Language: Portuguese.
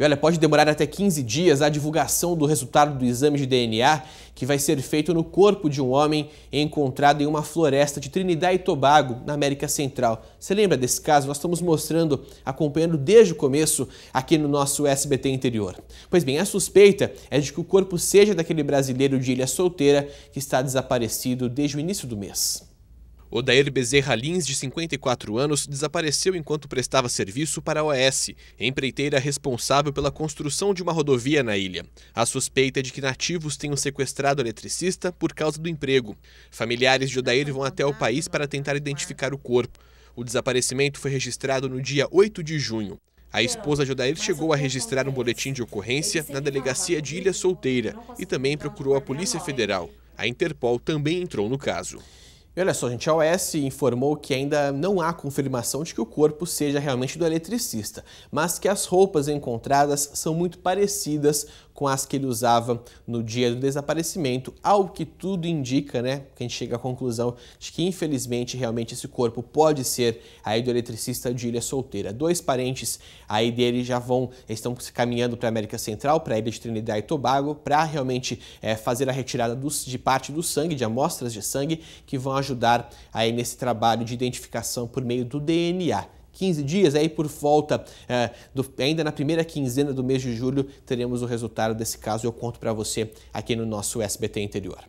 E olha, pode demorar até 15 dias a divulgação do resultado do exame de DNA que vai ser feito no corpo de um homem encontrado em uma floresta de Trinidad e Tobago, na América Central. Você lembra desse caso? Nós estamos mostrando, acompanhando desde o começo aqui no nosso SBT Interior. Pois bem, a suspeita é de que o corpo seja daquele brasileiro de Ilha Solteira que está desaparecido desde o início do mês. Odair Bezerra Lins, de 54 anos, desapareceu enquanto prestava serviço para a OS, empreiteira responsável pela construção de uma rodovia na ilha. A suspeita é de que nativos tenham sequestrado o eletricista por causa do emprego. Familiares de Odair vão até o país para tentar identificar o corpo. O desaparecimento foi registrado no dia 8 de junho. A esposa de Odair chegou a registrar um boletim de ocorrência na delegacia de Ilha Solteira e também procurou a Polícia Federal. A Interpol também entrou no caso. E olha só, gente, a OS informou que ainda não há confirmação de que o corpo seja realmente do eletricista, mas que as roupas encontradas são muito parecidas com as que ele usava no dia do desaparecimento, ao que tudo indica, né? Que a gente chega à conclusão de que infelizmente realmente esse corpo pode ser aí do eletricista de Ilha Solteira. Dois parentes aí dele já vão, estão se caminhando para a América Central, para a ilha de Trinidad e Tobago, para realmente é, fazer a retirada dos, de parte do sangue, de amostras de sangue, que vão ajudar aí nesse trabalho de identificação por meio do DNA. 15 dias, aí por volta, é, do, ainda na primeira quinzena do mês de julho, teremos o resultado desse caso eu conto para você aqui no nosso SBT Interior.